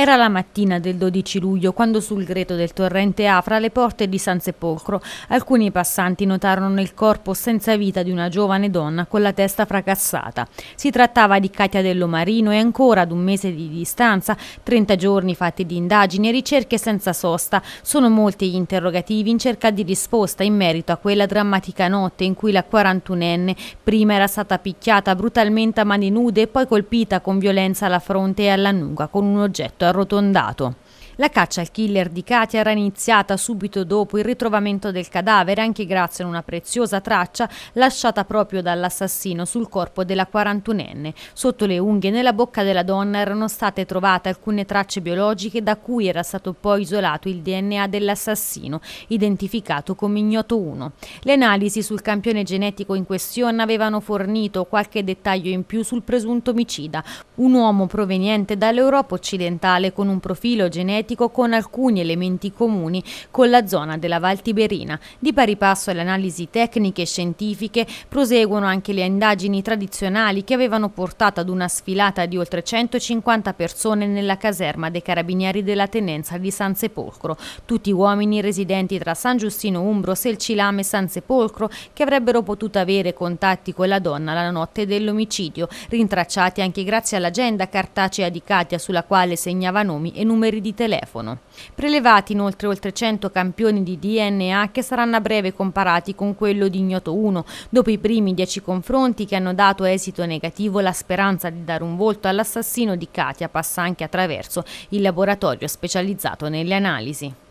Era la mattina del 12 luglio quando sul greto del torrente Afra le porte di San Sepolcro alcuni passanti notarono il corpo senza vita di una giovane donna con la testa fracassata. Si trattava di Katia Dell'Omarino e ancora ad un mese di distanza, 30 giorni fatti di indagini e ricerche senza sosta, sono molti gli interrogativi in cerca di risposta in merito a quella drammatica notte in cui la 41enne prima era stata picchiata brutalmente a mani nude e poi colpita con violenza alla fronte e alla nuca con un oggetto arrotondato. La caccia al killer di Katia era iniziata subito dopo il ritrovamento del cadavere, anche grazie a una preziosa traccia lasciata proprio dall'assassino sul corpo della 41enne. Sotto le unghie nella bocca della donna erano state trovate alcune tracce biologiche da cui era stato poi isolato il DNA dell'assassino, identificato come ignoto 1. Le analisi sul campione genetico in questione avevano fornito qualche dettaglio in più sul presunto omicida, un uomo proveniente dall'Europa occidentale con un profilo genetico energetico con alcuni elementi comuni con la zona della Val Tiberina. Di pari passo alle analisi tecniche e scientifiche proseguono anche le indagini tradizionali che avevano portato ad una sfilata di oltre 150 persone nella caserma dei carabinieri della tenenza di San Sepolcro, tutti uomini residenti tra San Giustino Umbro, Selcilame e San Sepolcro che avrebbero potuto avere contatti con la donna la notte dell'omicidio, rintracciati anche grazie all'agenda cartacea di Katia sulla quale segnava nomi e numeri di telefono telefono. Prelevati inoltre oltre 100 campioni di DNA che saranno a breve comparati con quello di Ignoto 1, dopo i primi 10 confronti che hanno dato esito negativo la speranza di dare un volto all'assassino di Katia passa anche attraverso il laboratorio specializzato nelle analisi.